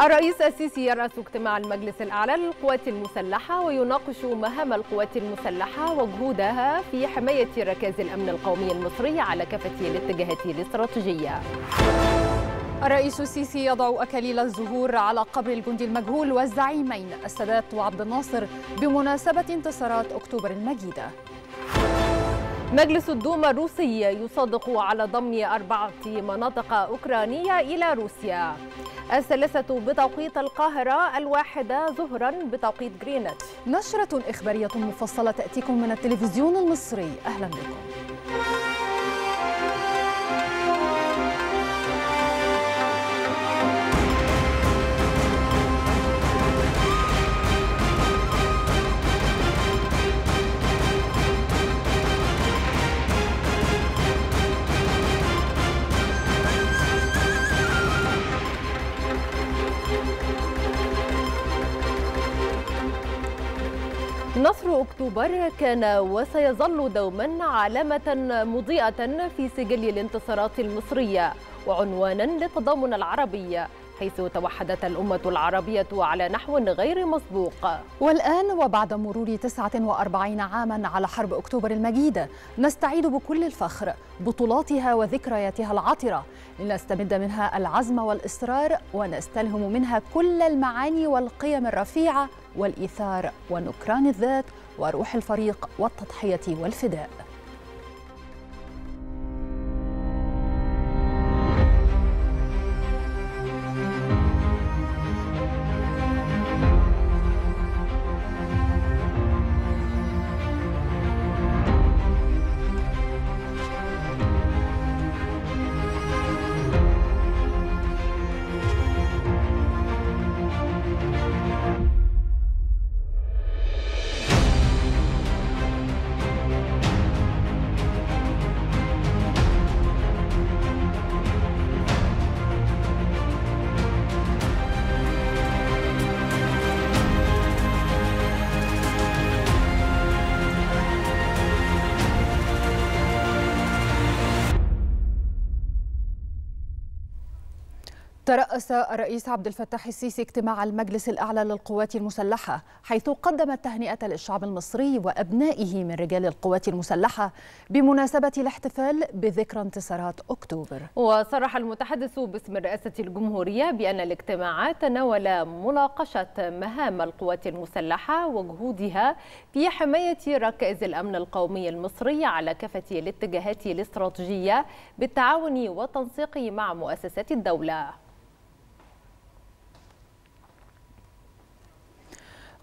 الرئيس السيسي يرأس اجتماع المجلس الأعلى للقوات المسلحة ويناقش مهام القوات المسلحة وجهودها في حماية ركائز الأمن القومي المصري على كافة الاتجاهات الاستراتيجية. الرئيس السيسي يضع أكاليل الزهور على قبر الجندي المجهول والزعيمين السادات وعبد الناصر بمناسبة انتصارات أكتوبر المجيدة. مجلس الدوما الروسي يصادق على ضم أربعة مناطق أوكرانية إلى روسيا الثالثة بتوقيت القاهرة الواحدة ظهرا بتوقيت جرينتش نشرة إخبارية مفصلة تأتيكم من التلفزيون المصري أهلا بكم أكتوبر كان وسيظل دوما علامة مضيئة في سجل الانتصارات المصرية وعنوانا للتضامن العربي حيث توحدت الأمة العربية على نحو غير مسبوق والآن وبعد مرور 49 عاما على حرب أكتوبر المجيدة نستعيد بكل الفخر بطولاتها وذكرياتها العطرة لنستمد منها العزم والإصرار ونستلهم منها كل المعاني والقيم الرفيعة والإيثار ونكران الذات وروح الفريق والتضحية والفداء ترأس الرئيس عبد الفتاح السيسي اجتماع المجلس الأعلى للقوات المسلحة حيث قدم التهنئة للشعب المصري وأبنائه من رجال القوات المسلحة بمناسبة الاحتفال بذكرى انتصارات أكتوبر وصرح المتحدث باسم رئاسة الجمهورية بأن الاجتماع تناول مناقشة مهام القوات المسلحة وجهودها في حماية ركائز الأمن القومي المصري على كافة الاتجاهات الاستراتيجية بالتعاون والتنسيق مع مؤسسات الدولة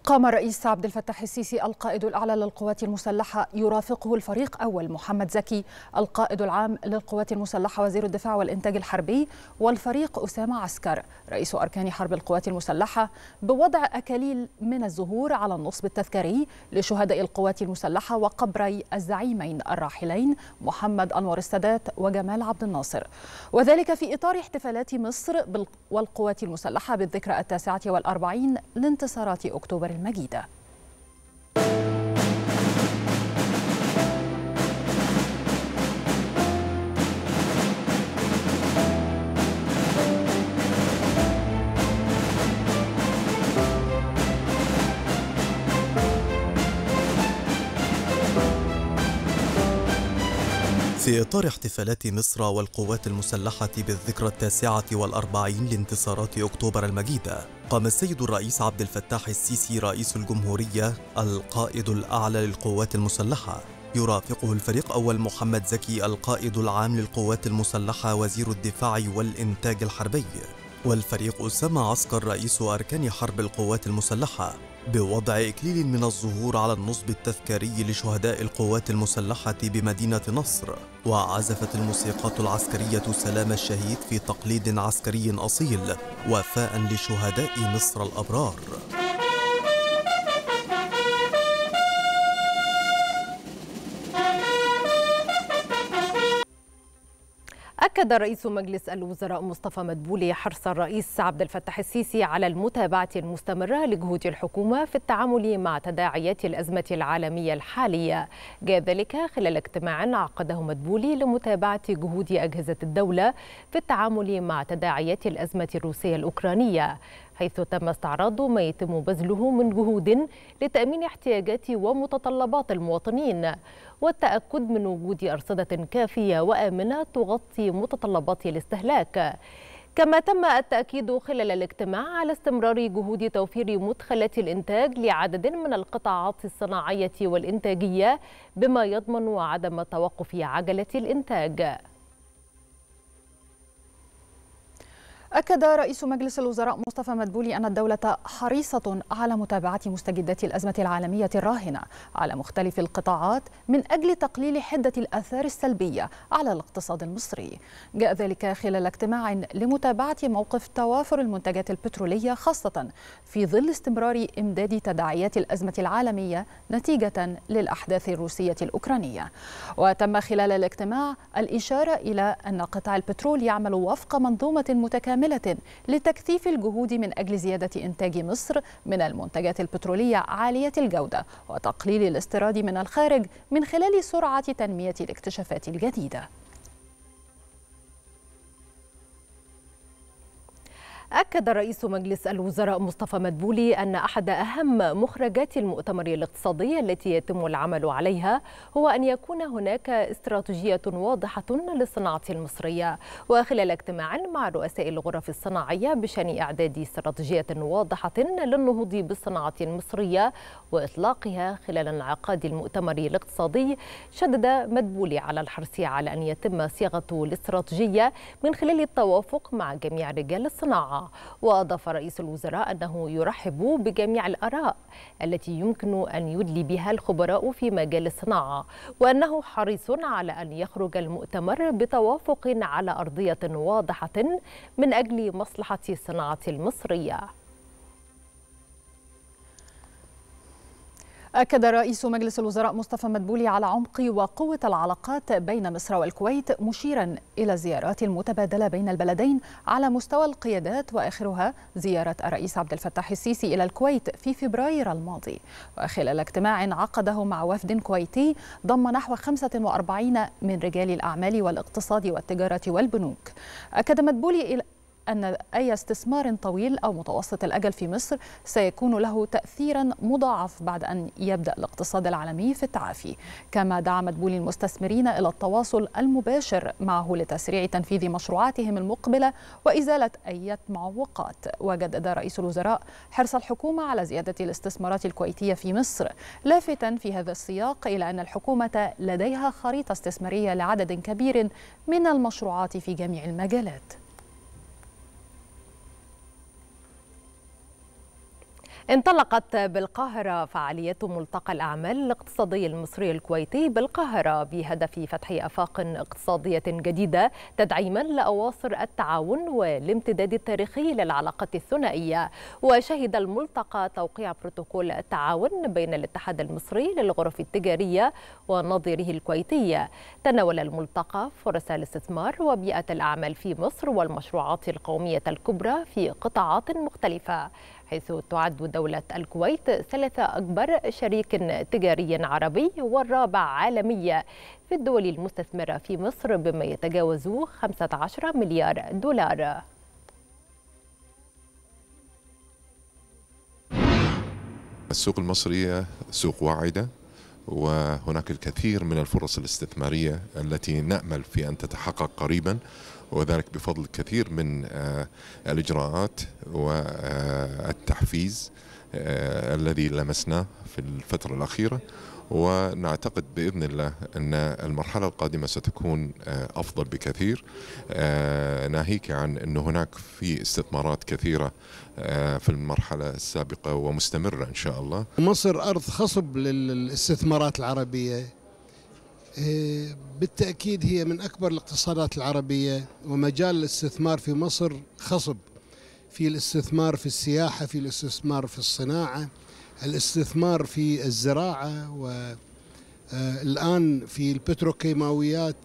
قام رئيس عبد الفتاح السيسي القائد الأعلى للقوات المسلحة يرافقه الفريق أول محمد زكي القائد العام للقوات المسلحة وزير الدفاع والإنتاج الحربي والفريق أسامة عسكر رئيس أركان حرب القوات المسلحة بوضع أكاليل من الزهور على النصب التذكاري لشهداء القوات المسلحة وقبري الزعيمين الراحلين محمد أنور السادات وجمال عبد الناصر وذلك في إطار احتفالات مصر والقوات المسلحة بالذكرى التاسعة والأربعين لانتصارات أكتوبر المجيده في إطار احتفالات مصر والقوات المسلحة بالذكرى التاسعة والأربعين لانتصارات أكتوبر المجيدة قام السيد الرئيس عبد الفتاح السيسي رئيس الجمهورية القائد الأعلى للقوات المسلحة يرافقه الفريق أول محمد زكي القائد العام للقوات المسلحة وزير الدفاع والإنتاج الحربي والفريق أسامة عسكر رئيس أركان حرب القوات المسلحة بوضع إكليل من الزهور على النصب التذكاري لشهداء القوات المسلحة بمدينة نصر وعزفت الموسيقات العسكرية سلام الشهيد في تقليد عسكري أصيل وفاء لشهداء مصر الأبرار أكد رئيس مجلس الوزراء مصطفى مدبولي حرص الرئيس عبد الفتاح السيسي على المتابعة المستمرة لجهود الحكومة في التعامل مع تداعيات الأزمة العالمية الحالية جاء ذلك خلال اجتماع عقده مدبولي لمتابعة جهود أجهزة الدولة في التعامل مع تداعيات الأزمة الروسية الأوكرانية حيث تم استعراض ما يتم بذله من جهود لتأمين احتياجات ومتطلبات المواطنين والتأكد من وجود أرصدة كافية وآمنة تغطي متطلبات الاستهلاك كما تم التأكيد خلال الاجتماع على استمرار جهود توفير مدخلات الإنتاج لعدد من القطاعات الصناعية والإنتاجية بما يضمن عدم توقف عجلة الإنتاج أكد رئيس مجلس الوزراء مصطفى مدبولي أن الدولة حريصة على متابعة مستجدات الأزمة العالمية الراهنة على مختلف القطاعات من أجل تقليل حدة الآثار السلبية على الاقتصاد المصري جاء ذلك خلال اجتماع لمتابعة موقف توافر المنتجات البترولية خاصة في ظل استمرار إمداد تداعيات الأزمة العالمية نتيجة للأحداث الروسية الأوكرانية وتم خلال الاجتماع الإشارة إلى أن قطاع البترول يعمل وفق منظومة متكاملة كاملة لتكثيف الجهود من أجل زيادة إنتاج مصر من المنتجات البترولية عالية الجودة وتقليل الاستيراد من الخارج من خلال سرعة تنمية الاكتشافات الجديدة أكد رئيس مجلس الوزراء مصطفى مدبولي أن أحد أهم مخرجات المؤتمر الاقتصادي التي يتم العمل عليها هو أن يكون هناك استراتيجية واضحة للصناعة المصرية وخلال اجتماع مع رؤساء الغرف الصناعية بشأن إعداد استراتيجية واضحة للنهوض بالصناعة المصرية وإطلاقها خلال انعقاد المؤتمر الاقتصادي شدد مدبولي على الحرص على أن يتم صياغة الاستراتيجية من خلال التوافق مع جميع رجال الصناعة وأضاف رئيس الوزراء أنه يرحب بجميع الآراء التي يمكن أن يدلي بها الخبراء في مجال الصناعة وأنه حريص على أن يخرج المؤتمر بتوافق على أرضية واضحة من أجل مصلحة الصناعة المصرية أكد رئيس مجلس الوزراء مصطفى مدبولي على عمق وقوة العلاقات بين مصر والكويت مشيرا إلى الزيارات المتبادلة بين البلدين على مستوى القيادات وآخرها زيارة الرئيس عبد الفتاح السيسي إلى الكويت في فبراير الماضي وخلال اجتماع عقده مع وفد كويتي ضم نحو 45 من رجال الأعمال والاقتصاد والتجارة والبنوك أكد مدبولي أن أي استثمار طويل أو متوسط الأجل في مصر سيكون له تأثيرا مضاعف بعد أن يبدأ الاقتصاد العالمي في التعافي كما دعمت بولي المستثمرين إلى التواصل المباشر معه لتسريع تنفيذ مشروعاتهم المقبلة وإزالة أي معوقات وجدد رئيس الوزراء حرص الحكومة على زيادة الاستثمارات الكويتية في مصر لافتا في هذا السياق إلى أن الحكومة لديها خريطة استثمارية لعدد كبير من المشروعات في جميع المجالات انطلقت بالقاهرة فعالية ملتقى الأعمال الاقتصادي المصري الكويتي بالقاهرة بهدف فتح أفاق اقتصادية جديدة تدعيما لأواصر التعاون والامتداد التاريخي للعلاقة الثنائية وشهد الملتقى توقيع بروتوكول التعاون بين الاتحاد المصري للغرف التجارية ونظيره الكويتي تناول الملتقى فرص الاستثمار وبيئة الأعمال في مصر والمشروعات القومية الكبرى في قطاعات مختلفة حيث تعد دولة الكويت ثالث أكبر شريك تجاري عربي والرابع عالميا في الدول المستثمرة في مصر بما يتجاوز 15 مليار دولار السوق المصرية سوق واعدة وهناك الكثير من الفرص الاستثمارية التي نأمل في أن تتحقق قريبا وذلك بفضل كثير من آه، الإجراءات والتحفيز آه، آه، الذي لمسناه في الفترة الأخيرة ونعتقد باذن الله ان المرحله القادمه ستكون افضل بكثير ناهيك عن انه هناك في استثمارات كثيره في المرحله السابقه ومستمره ان شاء الله. مصر ارض خصب للاستثمارات العربيه آه، بالتأكيد هي من أكبر الاقتصادات العربية ومجال الاستثمار في مصر خصب في الاستثمار في السياحة في الاستثمار في الصناعة الاستثمار في الزراعة والآن آه، في البتروكيماويات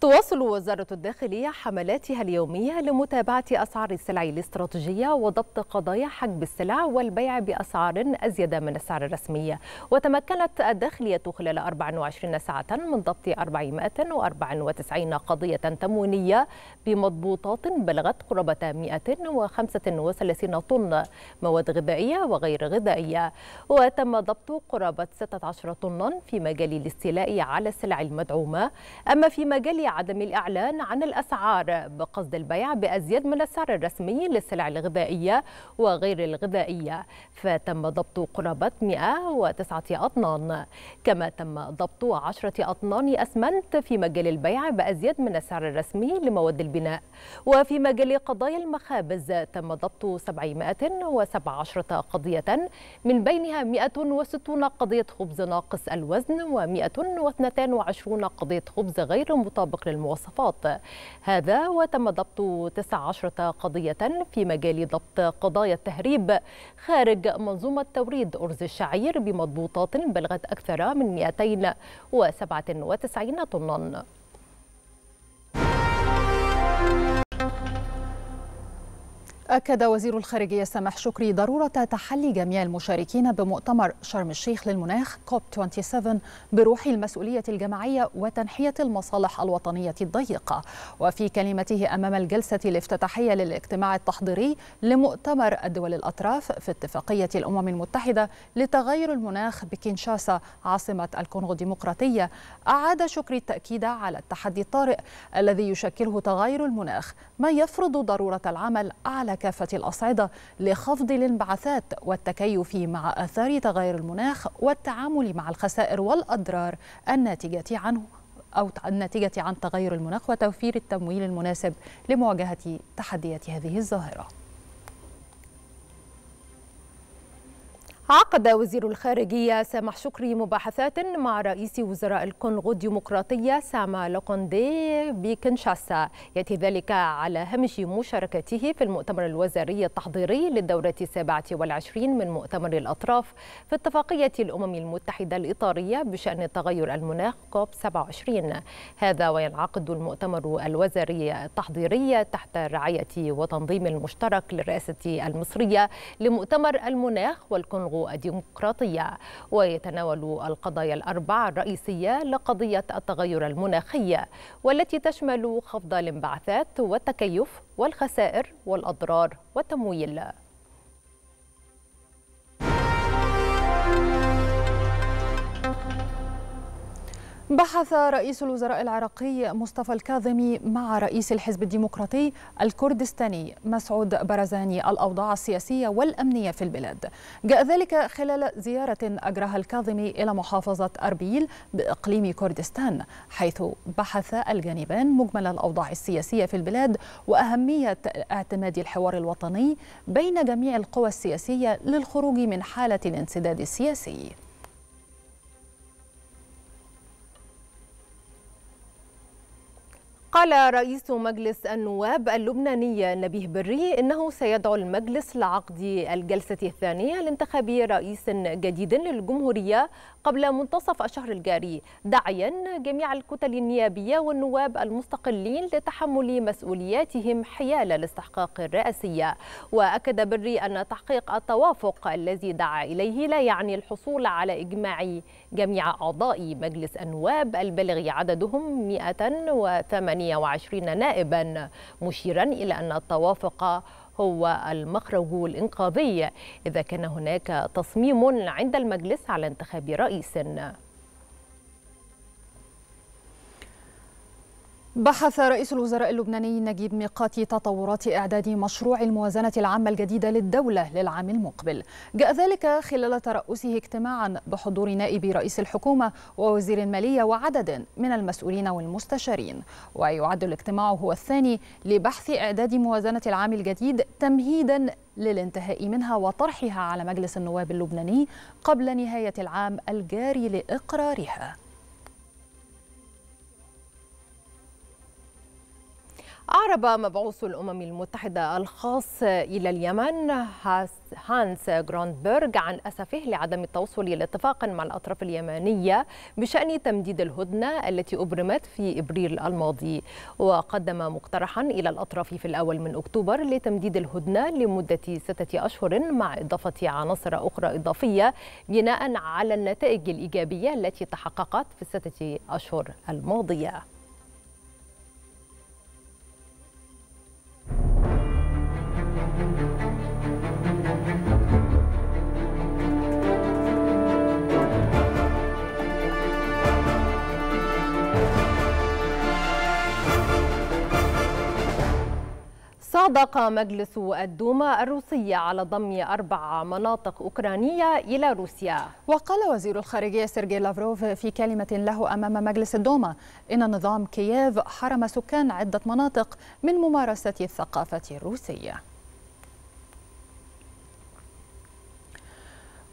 تواصل وزارة الداخلية حملاتها اليومية لمتابعة أسعار السلع الاستراتيجية وضبط قضايا حجب السلع والبيع بأسعار أزيد من السعر الرسمي وتمكنت الداخلية خلال 24 ساعة من ضبط 494 قضية تموينية بمضبوطات بلغت قرابة 135 طن مواد غذائية وغير غذائية وتم ضبط قرابة 16 طن في مجال الاستيلاء على السلع المدعومة أما في مجال عدم الإعلان عن الأسعار بقصد البيع بأزيد من السعر الرسمي للسلع الغذائية وغير الغذائية فتم ضبط قرابة 109 أطنان كما تم ضبط 10 أطنان أسمنت في مجال البيع بأزيد من السعر الرسمي لمواد البناء وفي مجال قضايا المخابز تم ضبط 717 قضية من بينها 160 قضية خبز ناقص الوزن و 122 قضية خبز غير مطابق وفق للمواصفات هذا وتم ضبط 19 قضية في مجال ضبط قضايا التهريب خارج منظومة توريد أرز الشعير بمضبوطات بلغت أكثر من 297 طناً أكد وزير الخارجية سامح شكري ضرورة تحلي جميع المشاركين بمؤتمر شرم الشيخ للمناخ كوب 27 بروح المسؤولية الجماعية وتنحية المصالح الوطنية الضيقة وفي كلمته أمام الجلسة الافتتاحية للاجتماع التحضيري لمؤتمر الدول الأطراف في اتفاقية الأمم المتحدة لتغير المناخ بكينشاسا عاصمة الكونغو الديمقراطية أعاد شكري التأكيد على التحدي الطارئ الذي يشكله تغير المناخ ما يفرض ضرورة العمل على كافة الأصعدة لخفض الانبعاثات والتكيف مع آثار تغير المناخ والتعامل مع الخسائر والأضرار الناتجة عنه أو الناتجة عن تغير المناخ وتوفير التمويل المناسب لمواجهة تحديات هذه الظاهرة عقد وزير الخارجية سامح شكري مباحثات مع رئيس وزراء الكونغو الديمقراطية ساما لوكوندي بكنشاسا يأتي ذلك على هامش مشاركته في المؤتمر الوزاري التحضيري للدورة السابعة والعشرين من مؤتمر الأطراف في اتفاقية الأمم المتحدة الإطارية بشأن التغير المناخ كوب 27 هذا وينعقد المؤتمر الوزاري التحضيري تحت الرعاية وتنظيم المشترك للرئاسة المصرية لمؤتمر المناخ والكونغو الديمقراطية ويتناول القضايا الأربع الرئيسية لقضية التغير المناخي والتي تشمل خفض الانبعاثات والتكيف والخسائر والأضرار والتمويل بحث رئيس الوزراء العراقي مصطفى الكاظمي مع رئيس الحزب الديمقراطي الكردستاني مسعود برزاني الأوضاع السياسية والأمنية في البلاد جاء ذلك خلال زيارة أجرها الكاظمي إلى محافظة أربيل بإقليم كردستان حيث بحث الجانبان مجمل الأوضاع السياسية في البلاد وأهمية اعتماد الحوار الوطني بين جميع القوى السياسية للخروج من حالة الانسداد السياسي قال رئيس مجلس النواب اللبناني نبيه بري انه سيدعو المجلس لعقد الجلسه الثانيه لانتخاب رئيس جديد للجمهوريه قبل منتصف الشهر الجاري داعيا جميع الكتل النيابيه والنواب المستقلين لتحمل مسؤولياتهم حيال الاستحقاق الرئاسيه واكد بري ان تحقيق التوافق الذي دعا اليه لا يعني الحصول على اجماع جميع أعضاء مجلس النواب البالغ عددهم 128 نائبا مشيرا إلى أن التوافق هو المخرج الإنقاذي إذا كان هناك تصميم عند المجلس على انتخاب رئيس بحث رئيس الوزراء اللبناني نجيب ميقاتي تطورات إعداد مشروع الموازنة العامة الجديدة للدولة للعام المقبل جاء ذلك خلال ترأسه اجتماعا بحضور نائب رئيس الحكومة ووزير المالية وعدد من المسؤولين والمستشارين ويعد الاجتماع هو الثاني لبحث إعداد موازنة العام الجديد تمهيدا للانتهاء منها وطرحها على مجلس النواب اللبناني قبل نهاية العام الجاري لإقرارها أعرب مبعوث الأمم المتحدة الخاص إلى اليمن هانس جراندبرغ عن أسفه لعدم التوصل إلى اتفاق مع الأطراف اليمنية بشأن تمديد الهدنة التي أبرمت في إبريل الماضي وقدم مقترحا إلى الأطراف في الأول من أكتوبر لتمديد الهدنة لمدة ستة أشهر مع إضافة عناصر أخرى إضافية بناء على النتائج الإيجابية التي تحققت في الستة أشهر الماضية صادق مجلس الدوما الروسي على ضم أربع مناطق أوكرانية إلى روسيا وقال وزير الخارجية سيرجي لافروف في كلمة له أمام مجلس الدوما إن نظام كييف حرم سكان عدة مناطق من ممارسة الثقافة الروسية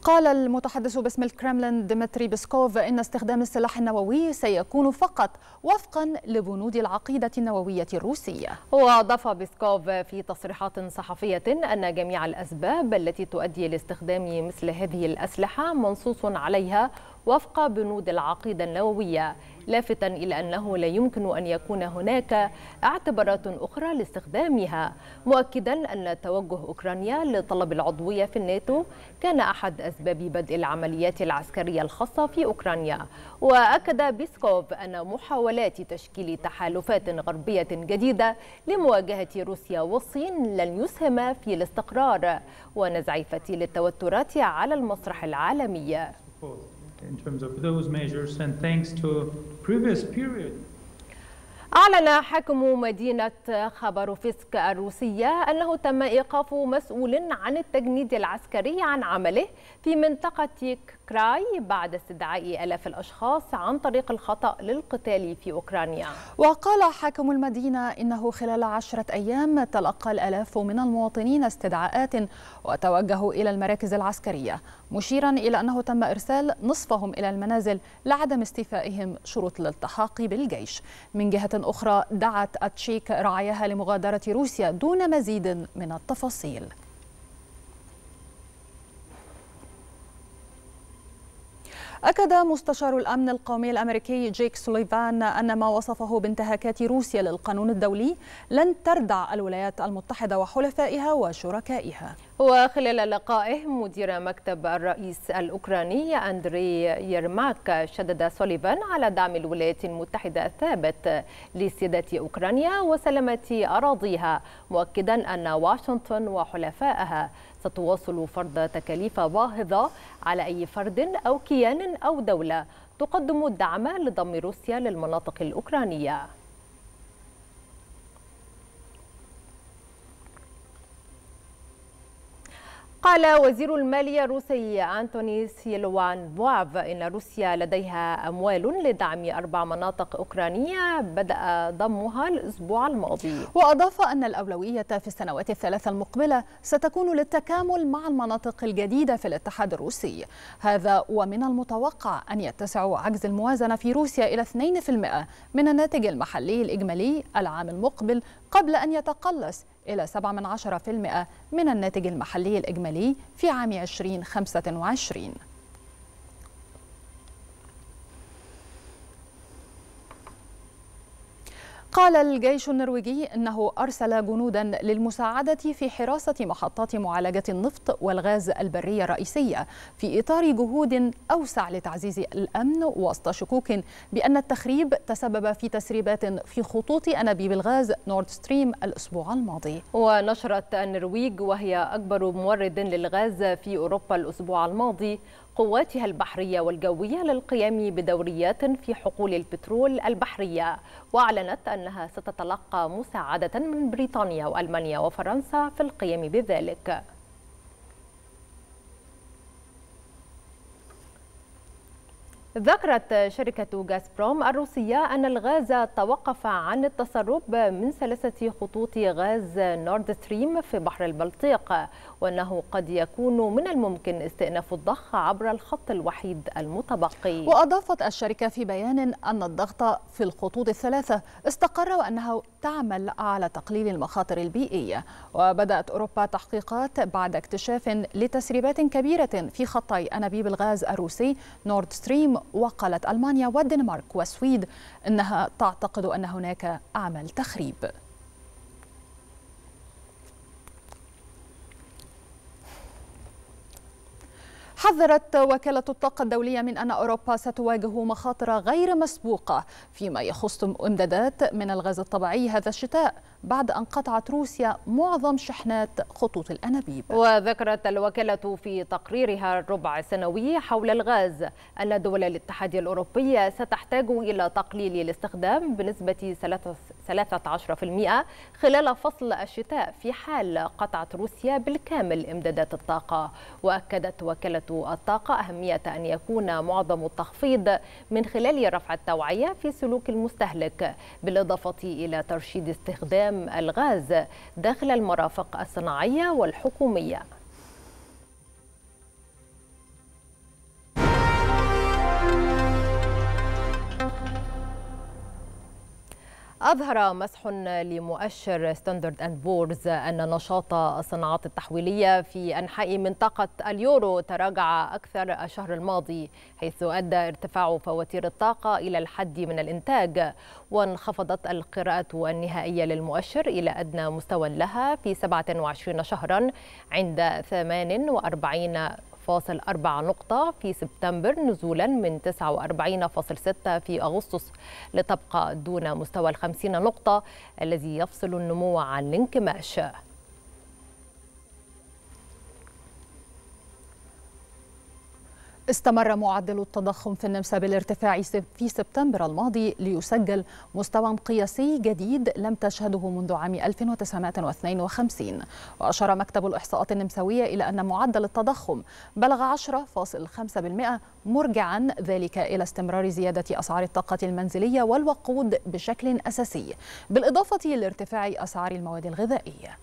قال المتحدث باسم الكرملين ديمتري بيسكوف إن استخدام السلاح النووي سيكون فقط وفقا لبنود العقيدة النووية الروسية وأضاف بيسكوف في تصريحات صحفية أن جميع الأسباب التي تؤدي لاستخدام مثل هذه الأسلحة منصوص عليها وفق بنود العقيدة النووية لافتا إلى أنه لا يمكن أن يكون هناك اعتبارات أخرى لاستخدامها مؤكدا أن توجه أوكرانيا لطلب العضوية في الناتو كان أحد أسباب بدء العمليات العسكرية الخاصة في أوكرانيا وأكد بيسكوف أن محاولات تشكيل تحالفات غربية جديدة لمواجهة روسيا والصين لن يسهم في الاستقرار ونزع فتيل التوترات على المسرح العالمي in terms of those measures and thanks to previous period أعلن حاكم مدينة خبروفسك الروسية أنه تم إيقاف مسؤول عن التجنيد العسكري عن عمله في منطقة كراي بعد استدعاء آلاف الأشخاص عن طريق الخطأ للقتال في أوكرانيا وقال حاكم المدينة إنه خلال عشرة أيام تلقى الألاف من المواطنين استدعاءات وتوجهوا إلى المراكز العسكرية مشيرا إلى أنه تم إرسال نصفهم إلى المنازل لعدم استيفائهم شروط الالتحاق بالجيش من جهة أخرى دعت أتشيك رعاياها لمغادرة روسيا دون مزيد من التفاصيل أكد مستشار الأمن القومي الأمريكي جيك سوليفان أن ما وصفه بانتهاكات روسيا للقانون الدولي لن تردع الولايات المتحدة وحلفائها وشركائها وخلال لقائه مدير مكتب الرئيس الأوكراني أندري يرماك شدد سوليفان على دعم الولايات المتحدة الثابت لسيادة أوكرانيا وسلامة أراضيها مؤكدا أن واشنطن وحلفائها ستواصل فرض تكاليف باهظة على أي فرد أو كيان أو دولة تقدم الدعم لضم روسيا للمناطق الأوكرانية قال وزير المالية الروسي أنتوني سيلوان بواف إن روسيا لديها أموال لدعم أربع مناطق أوكرانية بدأ ضمها الأسبوع الماضي وأضاف أن الأولوية في السنوات الثلاث المقبلة ستكون للتكامل مع المناطق الجديدة في الاتحاد الروسي هذا ومن المتوقع أن يتسع عجز الموازنة في روسيا إلى 2% من الناتج المحلي الإجمالي العام المقبل قبل أن يتقلص إلى 7% من الناتج المحلي الإجمالي في عام 2025 قال الجيش النرويجي أنه أرسل جنودا للمساعدة في حراسة محطات معالجة النفط والغاز البرية الرئيسية في إطار جهود أوسع لتعزيز الأمن وسط شكوك بأن التخريب تسبب في تسريبات في خطوط أنابيب الغاز نورد ستريم الأسبوع الماضي ونشرت النرويج وهي أكبر مورد للغاز في أوروبا الأسبوع الماضي قواتها البحرية والجوية للقيام بدوريات في حقول البترول البحرية وأعلنت أنها ستتلقى مساعدة من بريطانيا وألمانيا وفرنسا في القيام بذلك ذكرت شركة غازبروم الروسية أن الغاز توقف عن التسرب من سلسة خطوط غاز نورد ستريم في بحر البلطيق وأنه قد يكون من الممكن استئناف الضخ عبر الخط الوحيد المتبقي وأضافت الشركة في بيان أن الضغط في الخطوط الثلاثة استقر وأنها تعمل على تقليل المخاطر البيئية وبدأت أوروبا تحقيقات بعد اكتشاف لتسريبات كبيرة في خطي أنابيب الغاز الروسي نورد ستريم وقالت ألمانيا والدنمارك والسويد أنها تعتقد أن هناك اعمال تخريب حذرت وكالة الطاقة الدولية من أن أوروبا ستواجه مخاطر غير مسبوقة فيما يخص إمدادات من الغاز الطبيعي هذا الشتاء بعد أن قطعت روسيا معظم شحنات خطوط الأنابيب وذكرت الوكالة في تقريرها الربع السنوي حول الغاز أن دول الاتحاد الأوروبي ستحتاج إلى تقليل الاستخدام بنسبة 13% خلال فصل الشتاء في حال قطعت روسيا بالكامل إمدادات الطاقة وأكدت وكالة الطاقة أهمية أن يكون معظم التخفيض من خلال رفع التوعية في سلوك المستهلك بالإضافة إلى ترشيد استخدام استخدام الغاز داخل المرافق الصناعية والحكومية أظهر مسح لمؤشر ستاندرد أند بورز أن نشاط الصناعات التحويلية في أنحاء منطقة اليورو تراجع أكثر الشهر الماضي حيث أدى ارتفاع فواتير الطاقة إلى الحد من الإنتاج وانخفضت القراءة النهائية للمؤشر إلى أدنى مستوى لها في 27 شهرا عند 48 0.4 نقطة في سبتمبر نزولا من 49.6 في أغسطس لتبقى دون مستوى الخمسين 50 نقطة الذي يفصل النمو عن الانكماش استمر معدل التضخم في النمسا بالارتفاع في سبتمبر الماضي ليسجل مستوى قياسي جديد لم تشهده منذ عام 1952 وأشار مكتب الإحصاءات النمساوية إلى أن معدل التضخم بلغ 10.5% مرجعا ذلك إلى استمرار زيادة أسعار الطاقة المنزلية والوقود بشكل أساسي بالإضافة لارتفاع أسعار المواد الغذائية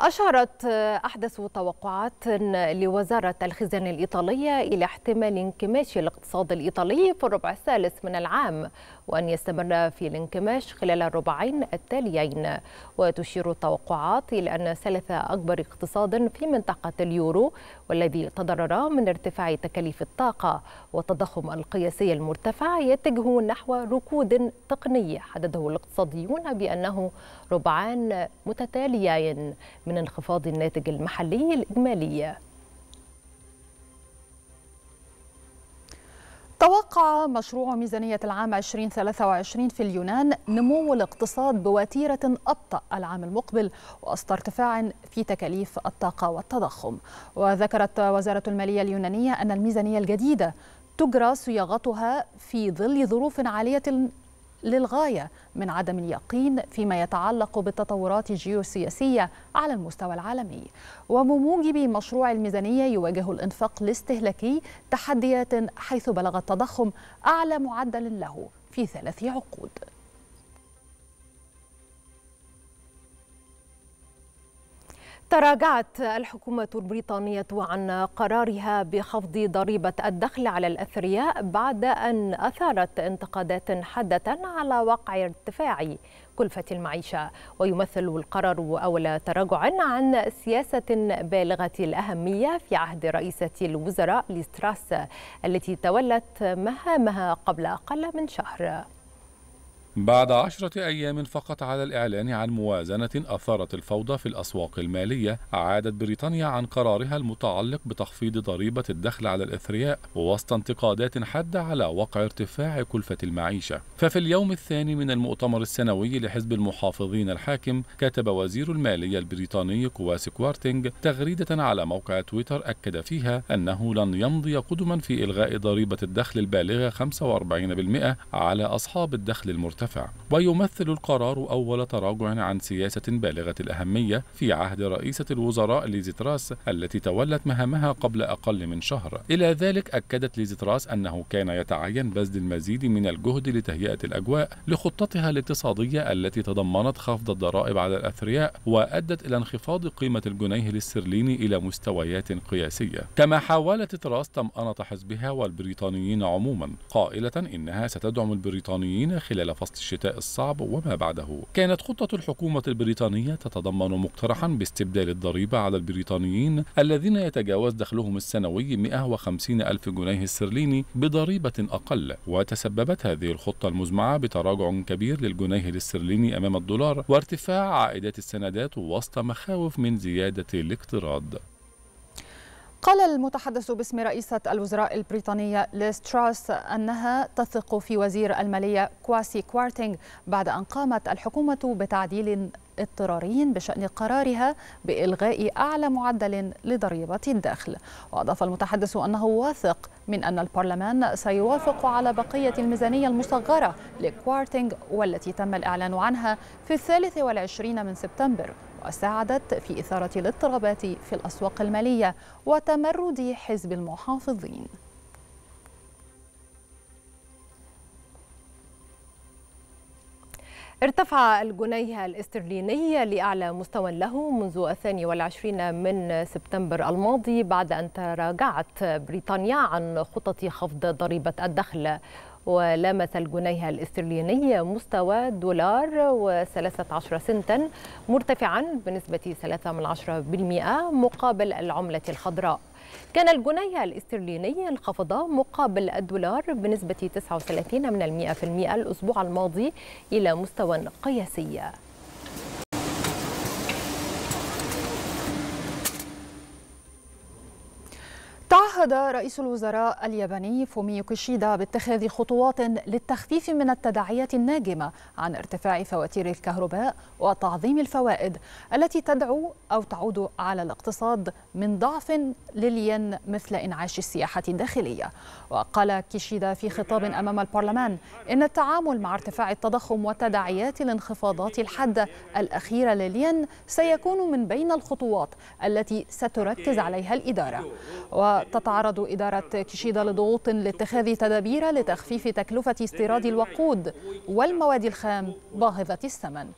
أشارت أحدث توقعات لوزارة الخزانة الإيطالية إلى احتمال انكماش الاقتصاد الإيطالي في الربع الثالث من العام وأن يستمر في الانكماش خلال الربعين التاليين وتشير التوقعات إلى أن ثالث أكبر اقتصاد في منطقة اليورو والذي تضرر من ارتفاع تكاليف الطاقة والتضخم القياسي المرتفع يتجه نحو ركود تقني حدده الاقتصاديون بأنه ربعان متتاليين من انخفاض الناتج المحلي الإجمالي توقع مشروع ميزانية العام 2023 في اليونان نمو الاقتصاد بوتيرة أبطأ العام المقبل وسط ارتفاع في تكاليف الطاقة والتضخم وذكرت وزارة المالية اليونانية أن الميزانية الجديدة تجرى صياغتها في ظل ظروف عالية للغايه من عدم اليقين فيما يتعلق بالتطورات الجيوسياسيه على المستوى العالمي وبموجب مشروع الميزانيه يواجه الانفاق الاستهلاكي تحديات حيث بلغ التضخم اعلى معدل له في ثلاث عقود تراجعت الحكومة البريطانية عن قرارها بخفض ضريبة الدخل على الأثرياء بعد أن أثارت انتقادات حادة على وقع ارتفاع كلفة المعيشة ويمثل القرار أول تراجع عن سياسة بالغة الأهمية في عهد رئيسة الوزراء ليستراس التي تولت مهامها قبل أقل من شهر بعد عشرة أيام فقط على الإعلان عن موازنة أثارت الفوضى في الأسواق المالية عادت بريطانيا عن قرارها المتعلق بتخفيض ضريبة الدخل على الأثرياء وسط انتقادات حادة على وقع ارتفاع كلفة المعيشة ففي اليوم الثاني من المؤتمر السنوي لحزب المحافظين الحاكم كتب وزير المالية البريطاني كواس كوارتينج تغريدة على موقع تويتر أكد فيها أنه لن يمضي قدما في إلغاء ضريبة الدخل البالغة 45% على أصحاب الدخل المرتفع مرتفع ويمثل القرار أول تراجع عن سياسة بالغة الأهمية في عهد رئيسة الوزراء ليزي تراس التي تولت مهامها قبل أقل من شهر إلى ذلك أكدت ليزي تراس أنه كان يتعين بذل المزيد من الجهد لتهيئة الأجواء لخطتها الاقتصادية التي تضمنت خفض الضرائب على الأثرياء وأدت إلى انخفاض قيمة الجنيه الاسترليني إلى مستويات قياسية كما حاولت تراس طمأنة حزبها والبريطانيين عموما قائلة إنها ستدعم البريطانيين خلال فصل فصل الشتاء الصعب وما بعده كانت خطة الحكومة البريطانية تتضمن مقترحا باستبدال الضريبة على البريطانيين الذين يتجاوز دخلهم السنوي 150 ألف جنيه استرليني بضريبة أقل وتسببت هذه الخطة المزمعة بتراجع كبير للجنيه الاسترليني أمام الدولار وارتفاع عائدات السندات وسط مخاوف من زيادة الاقتراض قال المتحدث باسم رئيسة الوزراء البريطانية ليز تراس أنها تثق في وزير المالية كواسي كوارتينغ بعد أن قامت الحكومة بتعديل اضطراريين بشأن قرارها بإلغاء أعلى معدل لضريبة الدخل وأضاف المتحدث أنه واثق من أن البرلمان سيوافق على بقية الميزانية المصغرة لكوارتينغ والتي تم الإعلان عنها في الثالث والعشرين من سبتمبر وساعدت في إثارة الاضطرابات في الأسواق المالية وتمرد حزب المحافظين ارتفع الجنيه الاسترليني لأعلى مستوى له منذ الثاني والعشرين من سبتمبر الماضي بعد أن تراجعت بريطانيا عن خطط خفض ضريبة الدخل ولامس الجنيه الاسترليني مستوى دولار و13 سنتا مرتفعا بنسبة 3% مقابل العملة الخضراء كان الجنيه الاسترليني انخفض مقابل الدولار بنسبة 39 من المئة في المئة الأسبوع الماضي إلى مستوى قياسي شهد رئيس الوزراء الياباني فوميو كيشيدا باتخاذ خطوات للتخفيف من التداعيات الناجمة عن ارتفاع فواتير الكهرباء وتعظيم الفوائد التي تدعو أو تعود على الاقتصاد من ضعف للين مثل إنعاش السياحة الداخلية وقال كيشيدا في خطاب أمام البرلمان إن التعامل مع ارتفاع التضخم وتداعيات الانخفاضات الحادة الأخيرة للين سيكون من بين الخطوات التي ستركز عليها الإدارة وتتعامل تتعرض إدارة كيشيدا لضغوط لاتخاذ تدابير لتخفيف تكلفة استيراد الوقود والمواد الخام باهظة الثمن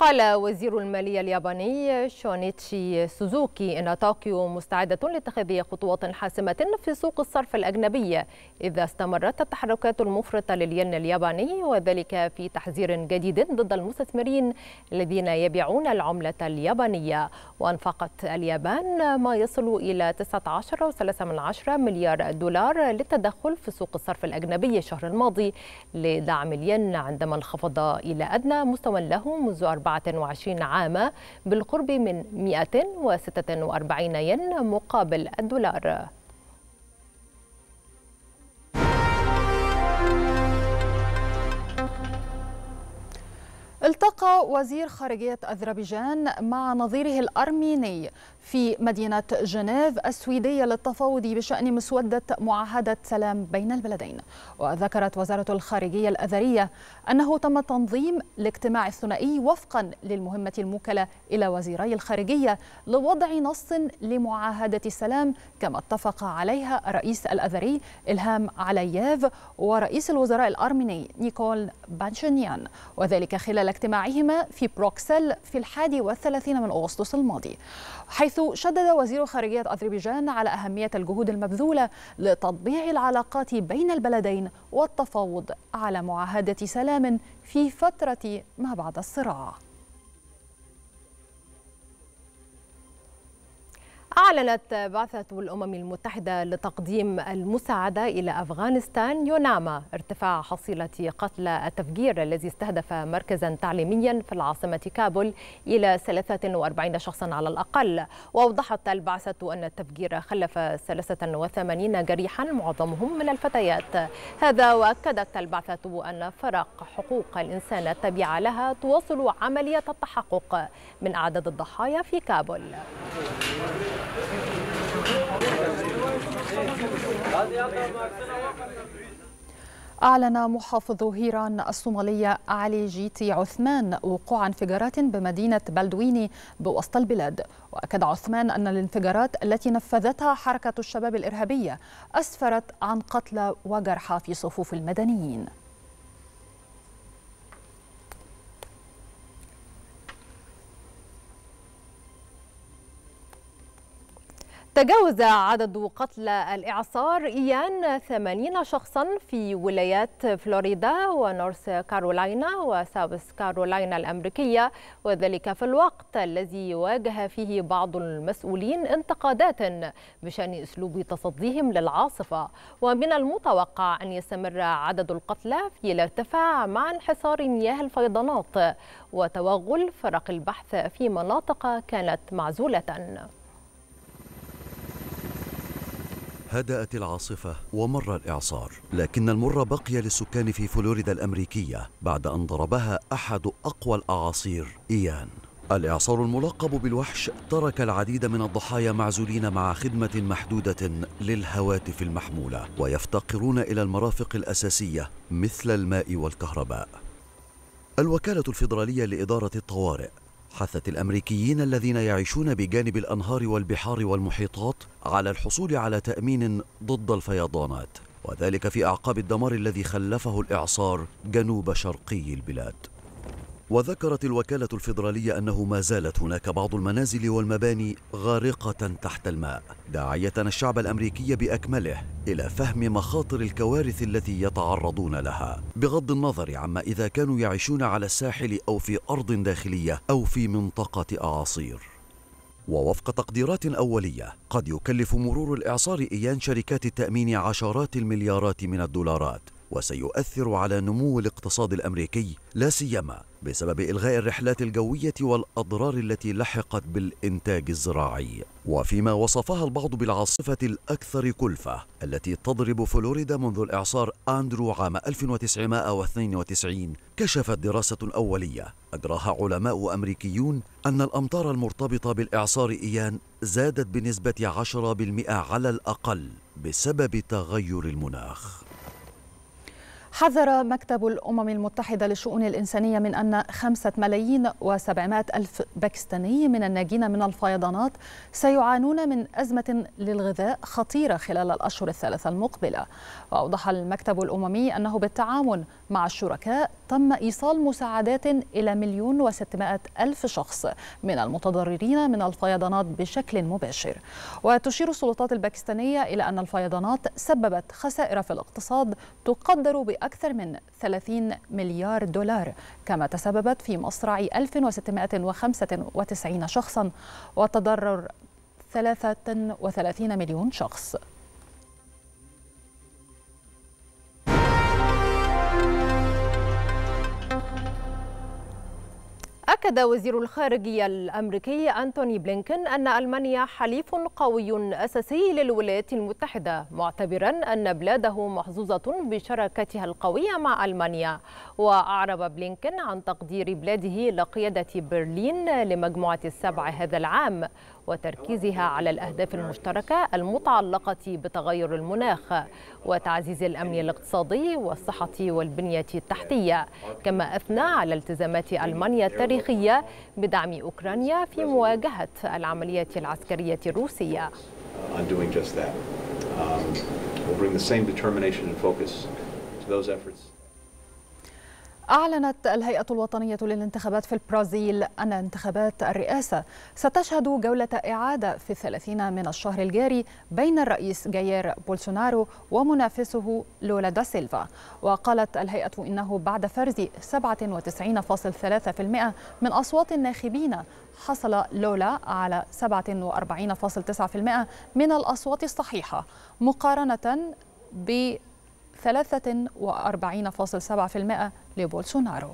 قال وزير المالية الياباني شونيتشي سوزوكي أن طوكيو مستعدة لاتخاذ خطوات حاسمة في سوق الصرف الأجنبي إذا استمرت التحركات المفرطة للين الياباني وذلك في تحذير جديد ضد المستثمرين الذين يبيعون العملة اليابانية وأنفقت اليابان ما يصل إلى 19.3 مليار دولار للتدخل في سوق الصرف الأجنبي الشهر الماضي لدعم الين عندما انخفض إلى أدنى مستوى له منذ أربع 24 عاما بالقرب من 146 ين مقابل الدولار التقى وزير خارجية أذربيجان مع نظيره الأرميني في مدينة جنيف السويدية للتفاوض بشأن مسودة معاهدة سلام بين البلدين وذكرت وزارة الخارجية الأذرية أنه تم تنظيم الاجتماع الثنائي وفقا للمهمة الموكلة إلى وزيري الخارجية لوضع نص لمعاهدة السلام كما اتفق عليها الرئيس الأذري إلهام علييف ورئيس الوزراء الأرميني نيكول بانشنيان وذلك خلال اجتماعهما في بروكسل في الحادي والثلاثين من أغسطس الماضي حيث شدد وزير خارجية أذربيجان على أهمية الجهود المبذولة لتطبيع العلاقات بين البلدين والتفاوض على معاهدة سلام في فترة ما بعد الصراع أعلنت بعثة الأمم المتحدة لتقديم المساعدة إلى أفغانستان يوناما ارتفاع حصيلة قتلى التفجير الذي استهدف مركزا تعليميا في العاصمة كابول إلى 43 شخصا على الأقل وأوضحت البعثة أن التفجير خلف 83 جريحا معظمهم من الفتيات هذا وأكدت البعثة أن فرق حقوق الإنسان التابعة لها تواصل عملية التحقق من أعداد الضحايا في كابول أعلن محافظ هيران الصومالية علي جيتي عثمان وقوع انفجارات بمدينة بلدويني بوسط البلاد وأكد عثمان أن الانفجارات التي نفذتها حركة الشباب الإرهابية أسفرت عن قتلى وجرحى في صفوف المدنيين تجاوز عدد قتلى الإعصار إيان 80 شخصا في ولايات فلوريدا ونورث كارولاينا وساوث كارولاينا الأمريكية وذلك في الوقت الذي واجه فيه بعض المسؤولين انتقادات بشأن أسلوب تصديهم للعاصفة ومن المتوقع أن يستمر عدد القتلى في الارتفاع مع انحصار مياه الفيضانات وتوغل فرق البحث في مناطق كانت معزولة هدأت العاصفة ومر الإعصار لكن المر بقي للسكان في فلوريدا الأمريكية بعد أن ضربها أحد أقوى الأعاصير إيان الإعصار الملقب بالوحش ترك العديد من الضحايا معزولين مع خدمة محدودة للهواتف المحمولة ويفتقرون إلى المرافق الأساسية مثل الماء والكهرباء الوكالة الفيدرالية لإدارة الطوارئ حثت الامريكيين الذين يعيشون بجانب الانهار والبحار والمحيطات على الحصول على تامين ضد الفيضانات وذلك في اعقاب الدمار الذي خلفه الاعصار جنوب شرقي البلاد وذكرت الوكالة الفيدرالية أنه ما زالت هناك بعض المنازل والمباني غارقة تحت الماء داعية الشعب الأمريكي بأكمله إلى فهم مخاطر الكوارث التي يتعرضون لها بغض النظر عما إذا كانوا يعيشون على الساحل أو في أرض داخلية أو في منطقة أعاصير ووفق تقديرات أولية قد يكلف مرور الإعصار إيان شركات التأمين عشرات المليارات من الدولارات وسيؤثر على نمو الاقتصاد الامريكي لا سيما بسبب إلغاء الرحلات الجوية والأضرار التي لحقت بالإنتاج الزراعي وفيما وصفها البعض بالعاصفة الأكثر كلفة التي تضرب فلوريدا منذ الإعصار أندرو عام 1992 كشفت دراسة أولية أجراها علماء أمريكيون أن الأمطار المرتبطة بالإعصار إيان زادت بنسبة 10% على الأقل بسبب تغير المناخ حذر مكتب الأمم المتحدة للشؤون الإنسانية من أن خمسة ملايين وسبعمائة ألف باكستاني من الناجين من الفيضانات سيعانون من أزمة للغذاء خطيرة خلال الأشهر الثلاثة المقبلة وأوضح المكتب الأممي أنه بالتعاون مع الشركاء تم إيصال مساعدات إلى مليون وستمائة ألف شخص من المتضررين من الفيضانات بشكل مباشر وتشير السلطات الباكستانية إلى أن الفيضانات سببت خسائر في الاقتصاد تقدر بأكثر أكثر من 30 مليار دولار كما تسببت في مصرع 1695 شخصا وتضرر 33 مليون شخص أكد وزير الخارجية الأمريكي أنتوني بلينكن أن ألمانيا حليف قوي أساسي للولايات المتحدة معتبرا أن بلاده محظوظة بشراكتها القوية مع ألمانيا وأعرب بلينكن عن تقدير بلاده لقيادة برلين لمجموعة السبع هذا العام وتركيزها على الأهداف المشتركة المتعلقة بتغير المناخ وتعزيز الأمن الاقتصادي والصحة والبنية التحتية كما أثنى على التزامات ألمانيا التاريخية بدعم أوكرانيا في مواجهة العمليات العسكرية الروسية um, we'll bring the same determination and focus to those efforts. أعلنت الهيئة الوطنية للانتخابات في البرازيل أن انتخابات الرئاسة ستشهد جولة إعادة في الثلاثين من الشهر الجاري بين الرئيس جاير بولسونارو ومنافسه لولا دا سيلفا وقالت الهيئة إنه بعد فرز 97.3% من أصوات الناخبين حصل لولا على 47.9% من الأصوات الصحيحة مقارنة ب 43.7% لبولسونارو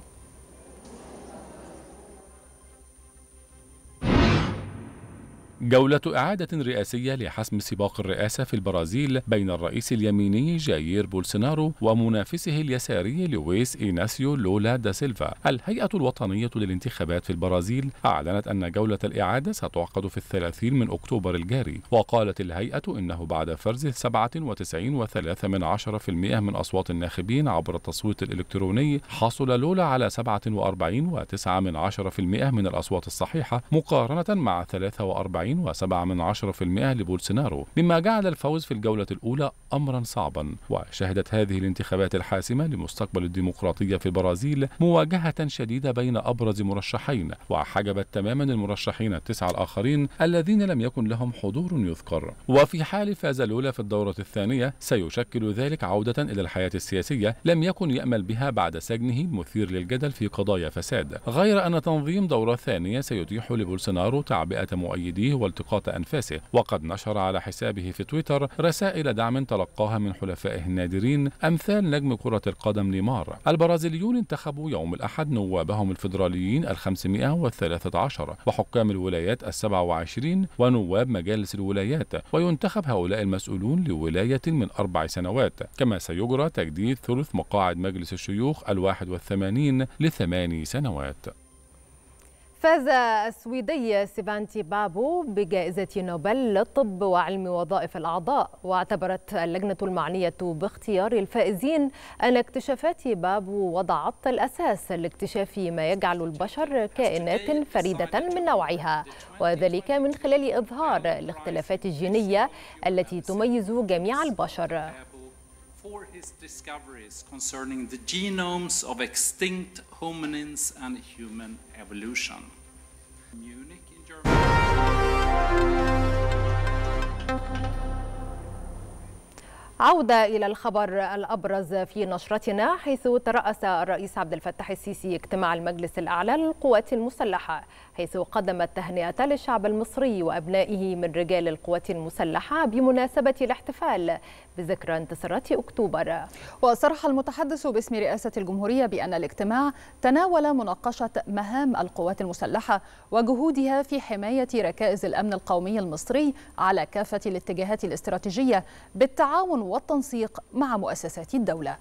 جولة إعادة رئاسية لحسم سباق الرئاسة في البرازيل بين الرئيس اليميني جايير بولسونارو ومنافسه اليساري لويس إيناسيو لولا دا سيلفا الهيئة الوطنية للانتخابات في البرازيل أعلنت أن جولة الإعادة ستعقد في الثلاثين من أكتوبر الجاري وقالت الهيئة إنه بعد فرز 97.3% من, من أصوات الناخبين عبر التصويت الإلكتروني حصل لولا على 47.9% من, من الأصوات الصحيحة مقارنة مع 43 2.7% لبولسنارو مما جعل الفوز في الجولة الأولى أمرا صعبا وشهدت هذه الانتخابات الحاسمة لمستقبل الديمقراطية في البرازيل مواجهة شديدة بين أبرز مرشحين وحجبت تماما المرشحين التسعة الآخرين الذين لم يكن لهم حضور يذكر وفي حال فاز لولا في الدورة الثانية سيشكل ذلك عودة إلى الحياة السياسية لم يكن يأمل بها بعد سجنه مثير للجدل في قضايا فساد غير أن تنظيم دورة ثانية سيتيح لبولسنارو تعبئة مؤيديه والتقاط أنفاسه وقد نشر على حسابه في تويتر رسائل دعم تلقاها من حلفائه النادرين أمثال نجم كرة القدم نيمار البرازيليون انتخبوا يوم الأحد نوابهم الفيدراليين ال 513 وحكام الولايات ال 27 ونواب مجالس الولايات وينتخب هؤلاء المسؤولون لولاية من أربع سنوات كما سيجرى تجديد ثلث مقاعد مجلس الشيوخ الواحد والثمانين لثماني سنوات فاز السويدي سيفانتي بابو بجائزة نوبل للطب وعلم وظائف الأعضاء واعتبرت اللجنة المعنية باختيار الفائزين أن اكتشافات بابو وضعت الأساس لاكتشاف ما يجعل البشر كائنات فريدة من نوعها وذلك من خلال إظهار الاختلافات الجينية التي تميز جميع البشر for his discoveries concerning the genomes of extinct hominins and human evolution. Munich in Germany. عودة إلى الخبر الأبرز في نشرتنا حيث ترأس الرئيس عبد الفتاح السيسي اجتماع المجلس الأعلى للقوات المسلحة حيث قدم التهنئه للشعب المصري وأبنائه من رجال القوات المسلحة بمناسبة الاحتفال بذكرى انتصارات أكتوبر وصرح المتحدث باسم رئاسة الجمهورية بأن الاجتماع تناول مناقشة مهام القوات المسلحة وجهودها في حماية ركائز الأمن القومي المصري على كافة الاتجاهات الاستراتيجية بالتعاون والتنسيق مع مؤسسات الدولة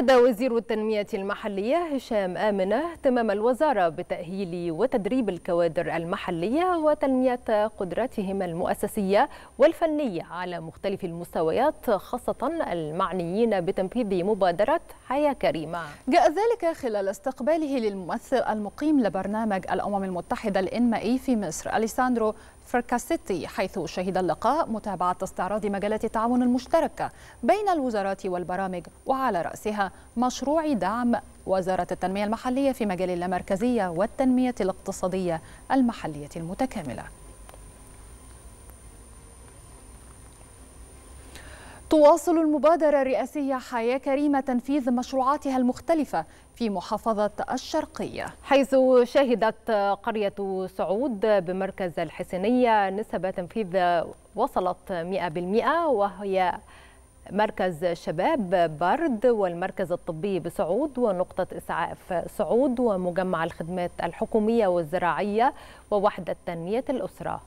أكد وزير التنمية المحلية هشام آمنة اهتمام الوزارة بتأهيل وتدريب الكوادر المحلية وتنمية قدراتهم المؤسسية والفنية على مختلف المستويات خاصة المعنيين بتنفيذ مبادرة حياة كريمة جاء ذلك خلال استقباله للممثل المقيم لبرنامج الأمم المتحدة الإنمائي في مصر أليساندرو فركاستي حيث شهد اللقاء متابعة استعراض مجالات التعاون المشتركة بين الوزارات والبرامج وعلى رأسها مشروع دعم وزارة التنمية المحلية في مجال اللامركزية والتنمية الاقتصادية المحلية المتكاملة تواصل المبادرة الرئاسية حياة كريمة تنفيذ مشروعاتها المختلفة في محافظة الشرقية حيث شهدت قرية سعود بمركز الحسينية نسبة تنفيذ وصلت 100% وهي مركز شباب برد والمركز الطبي بسعود ونقطة إسعاف سعود ومجمع الخدمات الحكومية والزراعية ووحدة تنمية الأسرة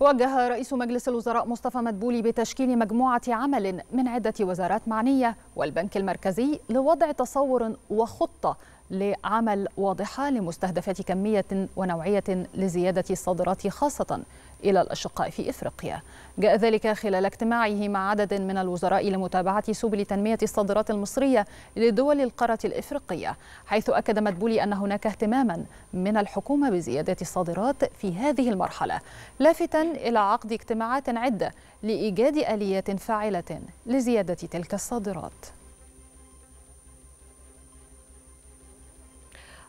وجه رئيس مجلس الوزراء مصطفى مدبولي بتشكيل مجموعة عمل من عدة وزارات معنية والبنك المركزي لوضع تصور وخطة لعمل واضحة لمستهدفات كمية ونوعية لزيادة الصادرات خاصة إلى الأشقاء في إفريقيا جاء ذلك خلال اجتماعه مع عدد من الوزراء لمتابعة سبل تنمية الصادرات المصرية لدول القارة الإفريقية حيث أكد مدبولي أن هناك اهتماما من الحكومة بزيادة الصادرات في هذه المرحلة لافتا إلى عقد اجتماعات عدة لإيجاد آليات فاعلة لزيادة تلك الصادرات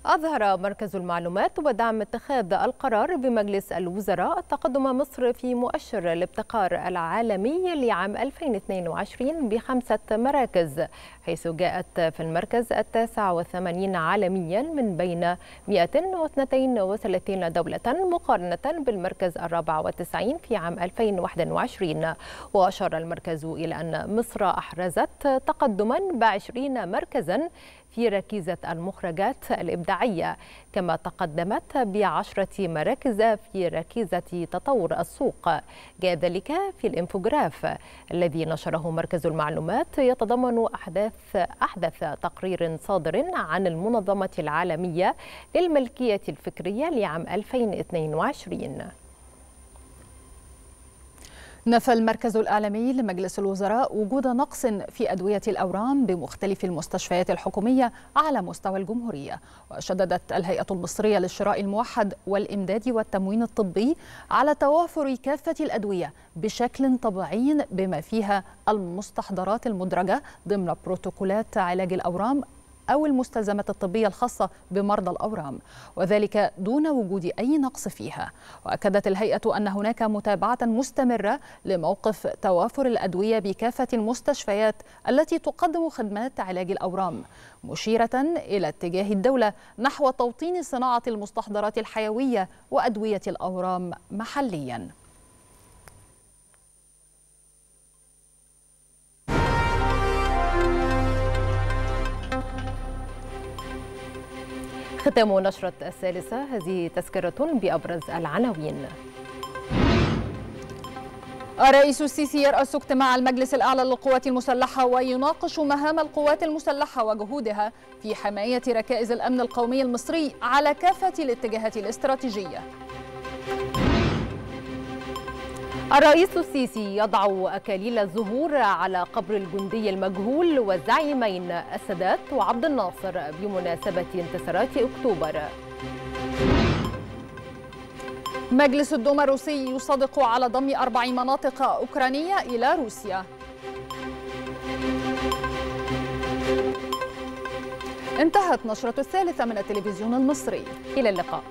أظهر مركز المعلومات ودعم اتخاذ القرار بمجلس الوزراء تقدم مصر في مؤشر الابتكار العالمي لعام 2022 بخمسة مراكز حيث جاءت في المركز التاسع والثمانين عالميا من بين 132 دولة مقارنة بالمركز الرابع والتسعين في عام 2021 وأشار المركز إلى أن مصر أحرزت تقدما بعشرين مركزا في ركيزة المخرجات الإبداعية كما تقدمت بعشرة مراكز في ركيزة تطور السوق جاء ذلك في الانفوجراف الذي نشره مركز المعلومات يتضمن أحداث أحدث تقرير صادر عن المنظمة العالمية للملكية الفكرية لعام 2022 نفى المركز الاعلامي لمجلس الوزراء وجود نقص في أدوية الأورام بمختلف المستشفيات الحكومية على مستوى الجمهورية وشددت الهيئة المصرية للشراء الموحد والإمداد والتموين الطبي على توافر كافة الأدوية بشكل طبيعي بما فيها المستحضرات المدرجة ضمن بروتوكولات علاج الأورام أو المستلزمات الطبية الخاصة بمرضى الأورام وذلك دون وجود أي نقص فيها وأكدت الهيئة أن هناك متابعة مستمرة لموقف توافر الأدوية بكافة المستشفيات التي تقدم خدمات علاج الأورام مشيرة إلى اتجاه الدولة نحو توطين صناعة المستحضرات الحيوية وأدوية الأورام محلياً ختام نشرة الثالثة هذه تذكرة بأبرز العناوين الرئيس السيسي يرأس اجتماع المجلس الأعلى للقوات المسلحة ويناقش مهام القوات المسلحة وجهودها في حماية ركائز الأمن القومي المصري على كافة الاتجاهات الاستراتيجية الرئيس السيسي يضع أكاليل الزهور على قبر الجندي المجهول والزعيمين السادات وعبد الناصر بمناسبة انتصارات أكتوبر مجلس الدوما الروسي يصادق على ضم أربع مناطق أوكرانية إلى روسيا انتهت نشرة الثالثة من التلفزيون المصري إلى اللقاء